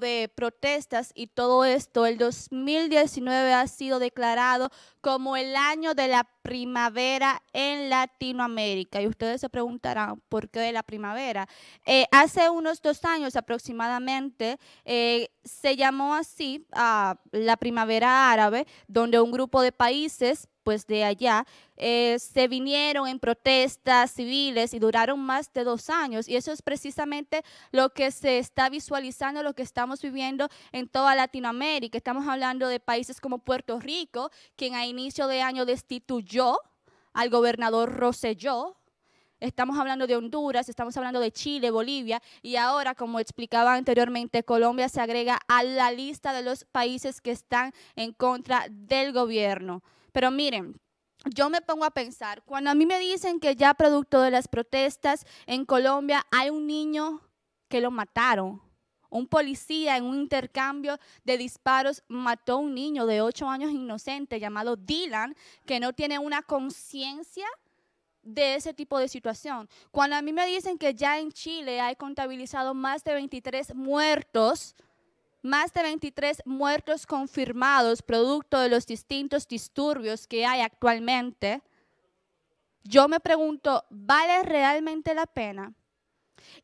de protestas y todo esto, el 2019 ha sido declarado como el año de la primavera en Latinoamérica. Y ustedes se preguntarán por qué de la primavera. Eh, hace unos dos años aproximadamente eh, se llamó así a ah, la primavera árabe, donde un grupo de países pues de allá, eh, se vinieron en protestas civiles y duraron más de dos años. Y eso es precisamente lo que se está visualizando, lo que estamos viviendo en toda Latinoamérica. Estamos hablando de países como Puerto Rico, quien a inicio de año destituyó al gobernador Rosselló, estamos hablando de Honduras, estamos hablando de Chile, Bolivia, y ahora, como explicaba anteriormente, Colombia se agrega a la lista de los países que están en contra del gobierno. Pero miren, yo me pongo a pensar, cuando a mí me dicen que ya producto de las protestas en Colombia hay un niño que lo mataron, un policía en un intercambio de disparos mató a un niño de 8 años inocente llamado Dylan, que no tiene una conciencia de ese tipo de situación. Cuando a mí me dicen que ya en Chile hay contabilizado más de 23 muertos, más de 23 muertos confirmados producto de los distintos disturbios que hay actualmente, yo me pregunto, ¿vale realmente la pena?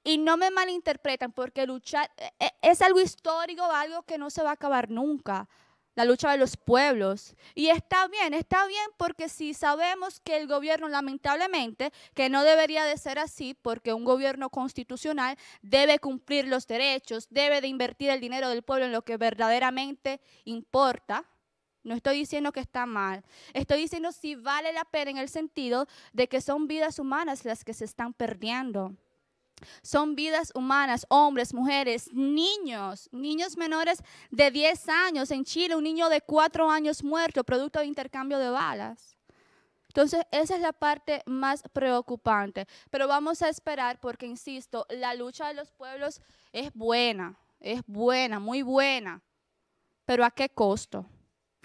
Y no me malinterpretan porque luchar e, e, es algo histórico, algo que no se va a acabar nunca la lucha de los pueblos. Y está bien, está bien porque si sabemos que el gobierno, lamentablemente, que no debería de ser así, porque un gobierno constitucional debe cumplir los derechos, debe de invertir el dinero del pueblo en lo que verdaderamente importa. No estoy diciendo que está mal, estoy diciendo si vale la pena en el sentido de que son vidas humanas las que se están perdiendo son vidas humanas, hombres, mujeres, niños, niños menores de 10 años. En Chile, un niño de 4 años muerto, producto de intercambio de balas. Entonces, esa es la parte más preocupante. Pero vamos a esperar porque, insisto, la lucha de los pueblos es buena, es buena, muy buena. Pero ¿a qué costo?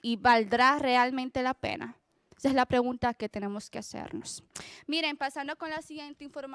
¿Y valdrá realmente la pena? Esa es la pregunta que tenemos que hacernos. Miren, pasando con la siguiente información.